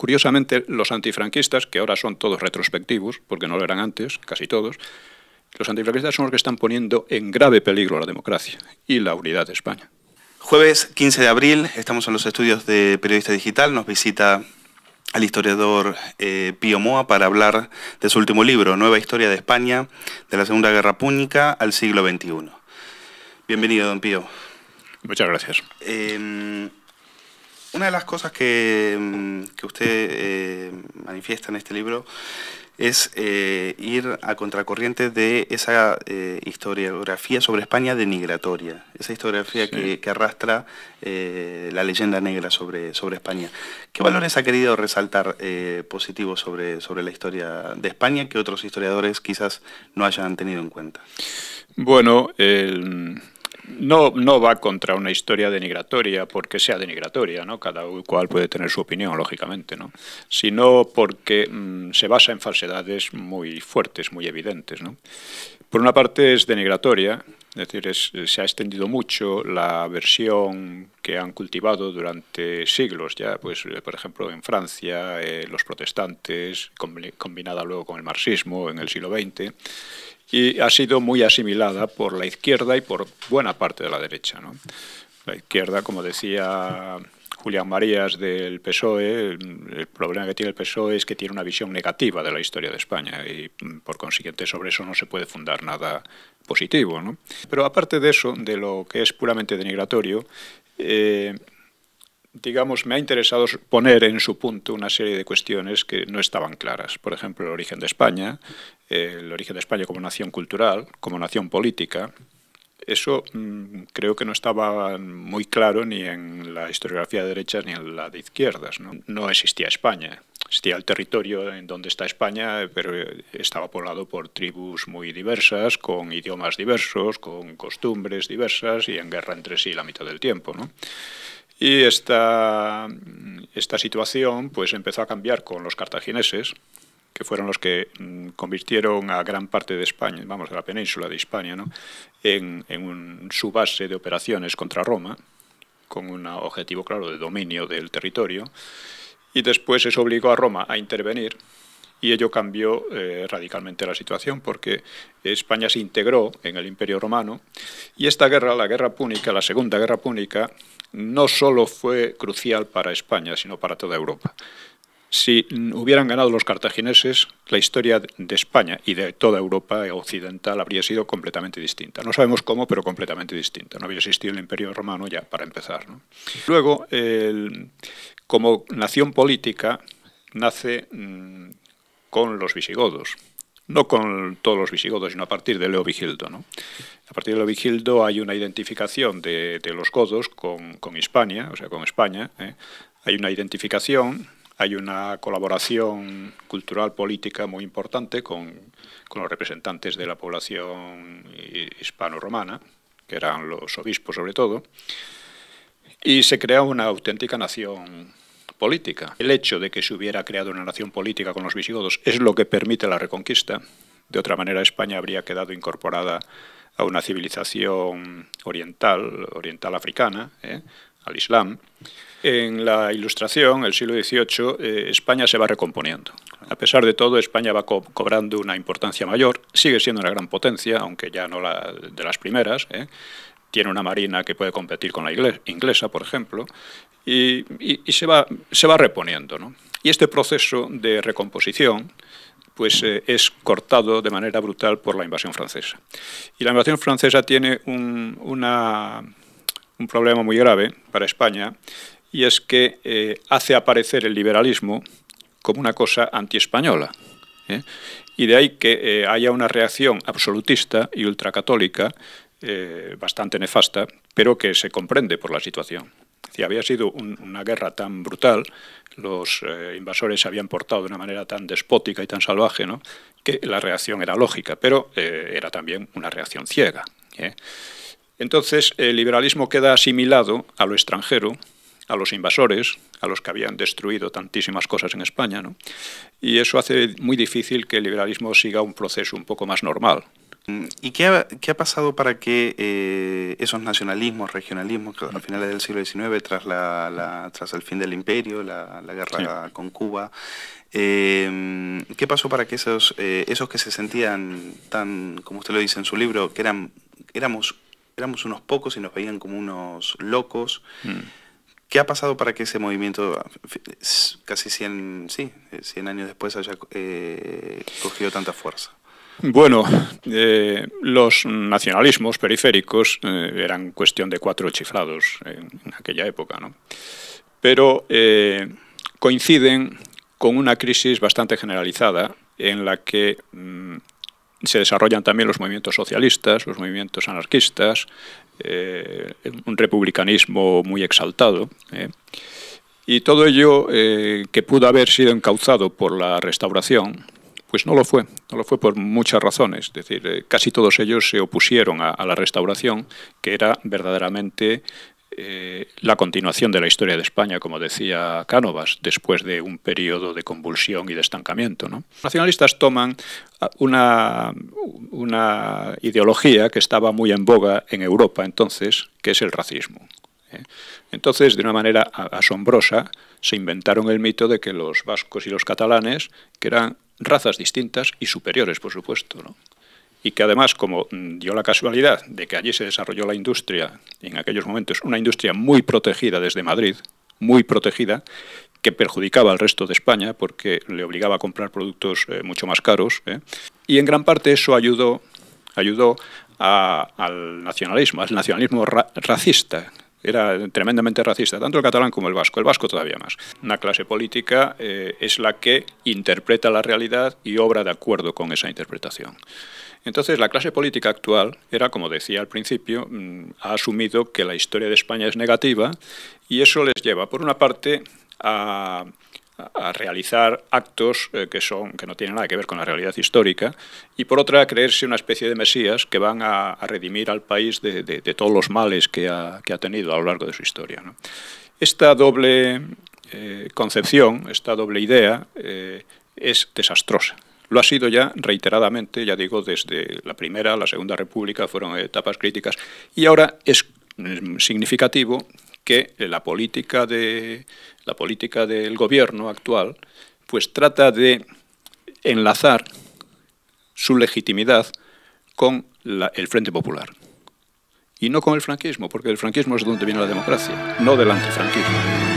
Curiosamente, los antifranquistas, que ahora son todos retrospectivos, porque no lo eran antes, casi todos, los antifranquistas son los que están poniendo en grave peligro la democracia y la unidad de España. Jueves 15 de abril, estamos en los estudios de Periodista Digital, nos visita al historiador eh, Pío Moa para hablar de su último libro, Nueva Historia de España, de la Segunda Guerra Púnica al siglo XXI. Bienvenido, don Pío. Muchas gracias. Em, una de las cosas que, mm, usted eh, manifiesta en este libro es eh, ir a contracorriente de esa eh, historiografía sobre España denigratoria, esa historiografía que, arrastra la leyenda negra sobre, sobre España. ¿Qué valores ha querido resaltar positivos sobre, sobre la historia de España que otros historiadores quizás no hayan tenido en cuenta? Bueno, el no, va contra una historia denigratoria porque sea denigratoria, ¿no? Cada cual puede tener su opinión, lógicamente, ¿no? Sino porque mm, se basa en falsedades muy fuertes, muy evidentes, ¿no? Por una parte es denigratoria, es decir, se ha extendido mucho la versión que han cultivado durante siglos ya, pues eh, por ejemplo en Francia, eh, los protestantes, combinada luego con el marxismo en el siglo XX, y ha sido muy asimilada por la izquierda y por buena parte de la derecha. ¿no? La izquierda, como decía Julián Marías del PSOE, el problema que tiene el PSOE es que tiene una visión negativa de la historia de España y mm, por consiguiente sobre eso no se puede fundar nada positivo. ¿no? Pero aparte de eso, de lo que es puramente denigratorio, eh, digamos, me ha interesado poner en su punto una serie de cuestiones que no estaban claras. Por ejemplo, el origen de España, el origen de España como nación cultural, como nación política, eso mm, creo que no estaba muy claro ni en la historiografía de derechas ni en la de izquierdas. No, existía España. Existía el territorio en donde está España, pero estaba poblado por tribus muy diversas, con idiomas diversos, con costumbres diversas y en guerra entre sí la mitad del tiempo. Y esta, esta situación pues, empezó a cambiar con los cartagineses, que fueron los que mm, convirtieron a gran parte de España, vamos, de la península de Hispania, en, su base de operaciones contra Roma, con un objetivo claro de dominio del territorio, y después eso obligó a Roma a intervenir y ello cambió eh, radicalmente la situación porque España se integró en el Imperio Romano y esta guerra, la Guerra Púnica, la Segunda Guerra Púnica, no solo fue crucial para España, sino para toda Europa. Si hubieran ganado los cartagineses, la historia de España y de toda Europa occidental habría sido completamente distinta. No sabemos cómo, pero completamente distinta. No habría existido el Imperio Romano ya, para empezar. Luego, como nación política, nace mm, con los visigodos. No con todos los visigodos, sino a partir de Leo Vigildo. ¿no? A partir de Leo Vigildo hay una identificación de, los godos con, con, o sea, con España. ¿eh? Hay una identificación hay una colaboración cultural política muy importante con, los representantes de la población hispano-romana, que eran los obispos sobre todo, y se crea una auténtica nación política. El hecho de que se hubiera creado una nación política con los visigodos es lo que permite la reconquista. De otra manera, España habría quedado incorporada a una civilización oriental, oriental africana, ¿eh? al Islam, en la Ilustración, el siglo XVIII, eh, España se va recomponiendo. A pesar de todo, España va cobrando una importancia mayor, sigue siendo una gran potencia, aunque ya no la de las primeras. ¿eh? Tiene una marina que puede competir con la inglesa, por ejemplo, y, se, va, se va reponiendo. Y este proceso de recomposición pues eh, es cortado de manera brutal por la invasión francesa. Y la invasión francesa tiene una un problema muy grave para España y es que eh, hace aparecer el liberalismo como una cosa antiespañola. ¿eh? Y de ahí que eh, haya una reacción absolutista y ultracatólica eh, bastante nefasta, pero que se comprende por la situación. Si había sido una guerra tan brutal, los invasores se habían portado de una manera tan despótica y tan salvaje, ¿no? que la reacción era lógica, pero era también una reacción ciega. Entonces, el liberalismo queda asimilado a lo extranjero, a los invasores, a los que habían destruido tantísimas cosas en España, ¿no? y eso hace muy difícil que el liberalismo siga un proceso un poco más normal. Mm, ¿Y qué ha, pasado para que eh, esos nacionalismos, regionalismos, a finales del siglo XIX, tras, el fin del imperio, la, guerra con Cuba, em, ¿qué pasó para que esos, eh, esos que se sentían tan, como usted lo dice en su libro, que eran, éramos éramos unos pocos y nos veían como unos locos. Mm. ¿Qué ha pasado para que ese movimiento, casi 100, sí, 100 años después, haya eh, cogido tanta fuerza? Bueno, eh, los nacionalismos periféricos eh, eran cuestión de cuatro chiflados en, aquella época, ¿no? Pero coinciden con una crisis bastante generalizada en la que mm, se desarrollan también los movimientos socialistas, los movimientos anarquistas, eh, un republicanismo muy exaltado. Eh. y todo ello eh, que pudo haber sido encauzado por la restauración, pues no lo fue, no lo fue por muchas razones. Es decir, casi todos ellos se opusieron a la restauración, que era verdaderamente eh, la continuación de la historia de España, como decía Cánovas, después de un periodo de convulsión y de estancamiento. Los nacionalistas toman una, una ideología que estaba muy en boga en Europa entonces, que es el racismo. ¿eh? Entonces, de una manera asombrosa, se inventaron el mito de que los vascos y los catalanes, que eran razas distintas y superiores, por supuesto, ¿no? y que además, como mm, dio la casualidad de que allí se desarrolló la industria, en aquellos momentos una industria muy protegida desde Madrid, muy protegida, que perjudicaba al resto de España porque le obligaba a comprar productos eh, mucho más caros. ¿eh? Y en gran parte eso ayudó, ayudó al nacionalismo, al nacionalismo racista era tremendamente racista, tanto el catalán como el vasco, el vasco todavía más. Una clase política eh, es la que interpreta la realidad y obra de acuerdo con esa interpretación. Entonces, la clase política actual era, como decía al principio, mm, ha asumido que la historia de España es negativa y eso les lleva, por una parte, a a realizar actos eh, que, son, que no tienen nada que ver con la realidad histórica, y por otra creerse una especie de mesías que van a, redimir al país de, todos los males que ha, tenido a lo largo de su historia. Esta doble eh, concepción, esta doble idea, eh, es desastrosa. Lo ha sido ya reiteradamente, ya digo, desde la Primera, la Segunda República, fueron etapas críticas, y ahora es mm, significativo que la política, de, la política del gobierno actual pues trata de enlazar su legitimidad con el Frente Popular. Y no con el franquismo, porque el franquismo es de donde viene la democracia, no del antifranquismo.